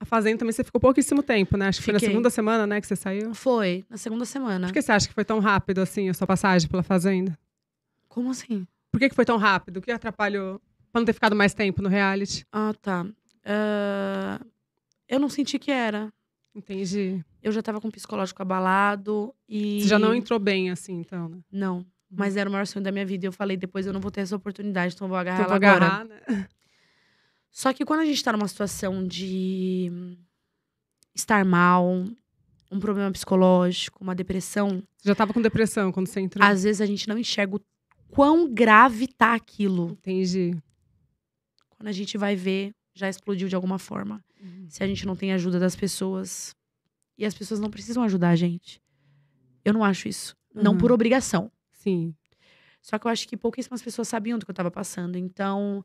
A Fazenda também você ficou pouquíssimo tempo, né? Acho que Fiquei. foi na segunda semana, né, que você saiu? Foi, na segunda semana. Por que você acha que foi tão rápido assim a sua passagem pela Fazenda? Como assim? Por que, que foi tão rápido? O que atrapalhou pra não ter ficado mais tempo no reality? Ah, tá. Uh... Eu não senti que era. Entendi. Eu já tava com o psicológico abalado e. Você já não entrou bem, assim, então, né? Não. Mas era o maior sonho da minha vida. E eu falei, depois eu não vou ter essa oportunidade, então eu vou agarrar então, ela vou agarrar, agora. Né? Só que quando a gente tá numa situação de estar mal, um problema psicológico, uma depressão. Você já tava com depressão quando você entrou? Às vezes a gente não enxerga o quão grave tá aquilo. Entendi. Quando a gente vai ver, já explodiu de alguma forma. Uhum. Se a gente não tem ajuda das pessoas. E as pessoas não precisam ajudar a gente. Eu não acho isso. Uhum. Não por uhum. obrigação. Sim. Só que eu acho que pouquíssimas pessoas sabiam do que eu tava passando. Então,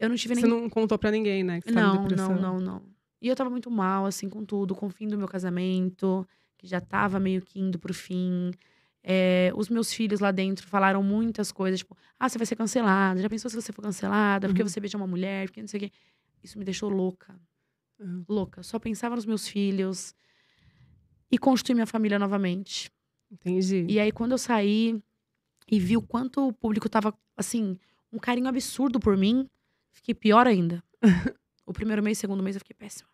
eu não tive Você não contou para ninguém, né? não, não, não, não. E eu tava muito mal, assim, com tudo, com o fim do meu casamento, que já tava meio que indo pro fim. É, os meus filhos lá dentro falaram muitas coisas, tipo, ah, você vai ser cancelada, já pensou se você for cancelada, uhum. porque você beija uma mulher, porque não sei o quê. Isso me deixou louca. Uhum. Louca. Só pensava nos meus filhos e construir minha família novamente. Entendi. E aí, quando eu saí e vi o quanto o público tava, assim, um carinho absurdo por mim, Fiquei pior ainda. o primeiro mês, segundo mês eu fiquei péssima.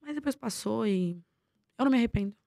Mas depois passou e eu não me arrependo.